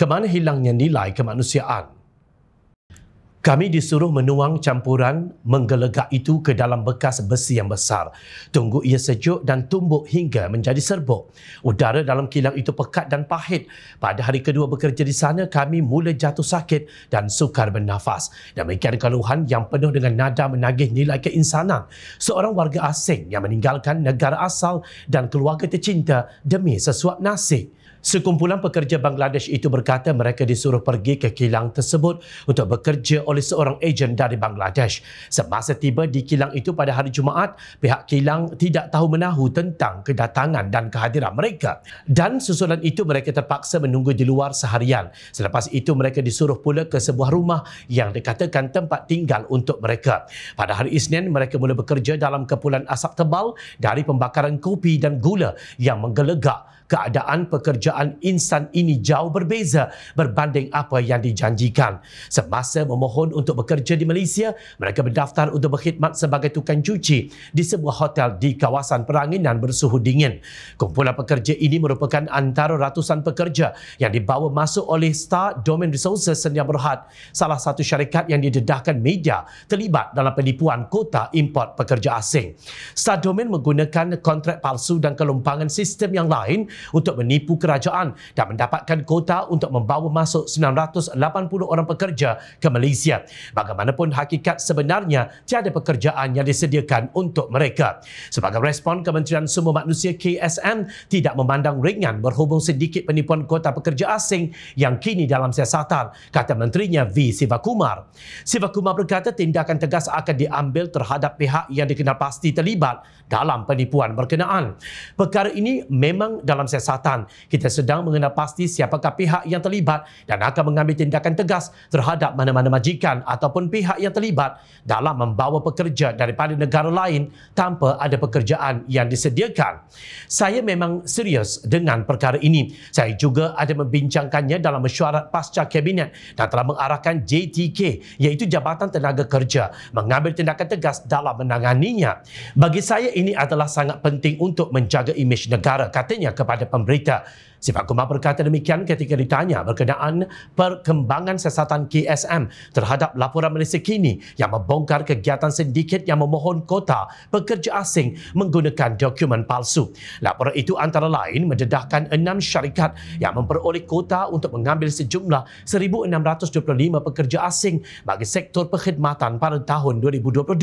ke mana hilangnya nilai kemanusiaan. Kami disuruh menuang campuran menggelegak itu ke dalam bekas besi yang besar. Tunggu ia sejuk dan tumbuk hingga menjadi serbuk. Udara dalam kilang itu pekat dan pahit. Pada hari kedua bekerja di sana, kami mula jatuh sakit dan sukar bernafas. Dan Demikian keluhan yang penuh dengan nada menagih nilai keinsanan. Seorang warga asing yang meninggalkan negara asal dan keluarga tercinta demi sesuap nasib. Sekumpulan pekerja Bangladesh itu berkata mereka disuruh pergi ke kilang tersebut untuk bekerja oleh seorang ejen dari Bangladesh. Semasa tiba di kilang itu pada hari Jumaat, pihak kilang tidak tahu menahu tentang kedatangan dan kehadiran mereka. Dan susulan itu mereka terpaksa menunggu di luar seharian. Selepas itu mereka disuruh pula ke sebuah rumah yang dikatakan tempat tinggal untuk mereka. Pada hari Isnin, mereka mula bekerja dalam kepulan asap tebal dari pembakaran kopi dan gula yang menggelegak keadaan pekerja pekerjaan insan ini jauh berbeza berbanding apa yang dijanjikan. Semasa memohon untuk bekerja di Malaysia, mereka mendaftar untuk berkhidmat sebagai tukang cuci di sebuah hotel di kawasan peranginan bersuhu dingin. Kumpulan pekerja ini merupakan antara ratusan pekerja yang dibawa masuk oleh Star Domain Resources Senia Berhad, salah satu syarikat yang didedahkan media terlibat dalam penipuan kota import pekerja asing. Star Domain menggunakan kontrak palsu dan kelompangan sistem yang lain untuk menipu kerajaan kerajaan dan mendapatkan kuota untuk membawa masuk 980 orang pekerja ke Malaysia. Bagaimanapun hakikat sebenarnya tiada pekerjaan yang disediakan untuk mereka. Sebagai respon Kementerian Sumber Manusia KSM tidak memandang ringan berhubung sedikit penipuan kuota pekerja asing yang kini dalam siasatan, kata menterinya V Sivakumar. Sivakumar berkata tindakan tegas akan diambil terhadap pihak yang dikenal pasti terlibat dalam penipuan berkenaan. Perkara ini memang dalam siasatan. Kita sedang mengenal pasti siapakah pihak yang terlibat dan akan mengambil tindakan tegas terhadap mana-mana majikan ataupun pihak yang terlibat dalam membawa pekerja daripada negara lain tanpa ada pekerjaan yang disediakan. Saya memang serius dengan perkara ini. Saya juga ada membincangkannya dalam mesyuarat pasca kabinet dan telah mengarahkan JTK iaitu Jabatan Tenaga Kerja mengambil tindakan tegas dalam menanganinya. Bagi saya ini adalah sangat penting untuk menjaga imej negara katanya kepada pemberita. Sifat Kumar berkata demikian ketika ditanya berkenaan perkembangan siasatan KSM terhadap laporan Malaysia kini yang membongkar kegiatan sindiket yang memohon kota pekerja asing menggunakan dokumen palsu. Laporan itu antara lain mendedahkan enam syarikat yang memperoleh kota untuk mengambil sejumlah 1,625 pekerja asing bagi sektor perkhidmatan pada tahun 2022.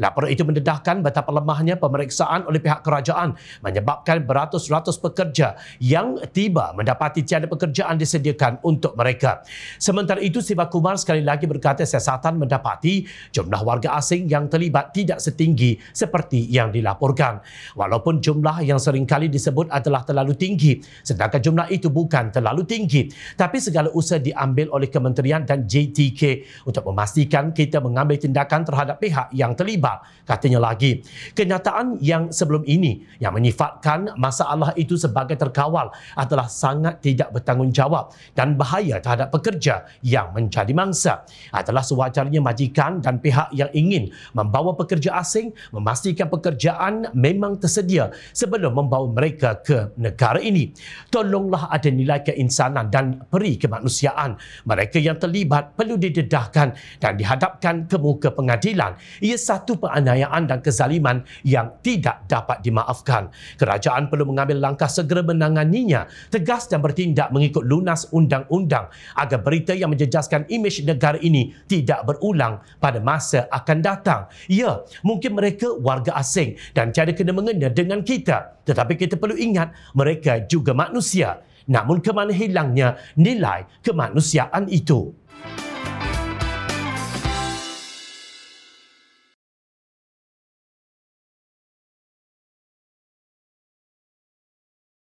Laporan itu mendedahkan betapa lemahnya pemeriksaan oleh pihak kerajaan menyebabkan beratus-ratus pekerja yang tiba mendapati tiada pekerjaan disediakan untuk mereka. Sementara itu, Siva Kumar sekali lagi berkata siasatan mendapati jumlah warga asing yang terlibat tidak setinggi seperti yang dilaporkan. Walaupun jumlah yang seringkali disebut adalah terlalu tinggi, sedangkan jumlah itu bukan terlalu tinggi. Tapi segala usaha diambil oleh kementerian dan JTK untuk memastikan kita mengambil tindakan terhadap pihak yang terlibat, katanya lagi. Kenyataan yang sebelum ini yang menyifatkan masalah itu sebagai terkawal adalah sangat tidak bertanggungjawab dan bahaya terhadap pekerja yang menjadi mangsa. Adalah sewajarnya majikan dan pihak yang ingin membawa pekerja asing memastikan pekerjaan memang tersedia sebelum membawa mereka ke negara ini. Tolonglah ada nilai keinsanan dan peri kemanusiaan. Mereka yang terlibat perlu didedahkan dan dihadapkan ke muka pengadilan. Ia satu penganiayaan dan kezaliman yang tidak dapat dimaafkan. Kerajaan perlu mengambil langkah segera menanganinya sepatutnya tegas dan bertindak mengikut lunas undang-undang agar berita yang menjejaskan imej negara ini tidak berulang pada masa akan datang. Ya, mungkin mereka warga asing dan tiada kena-mengena dengan kita. Tetapi kita perlu ingat mereka juga manusia. Namun ke mana hilangnya nilai kemanusiaan itu?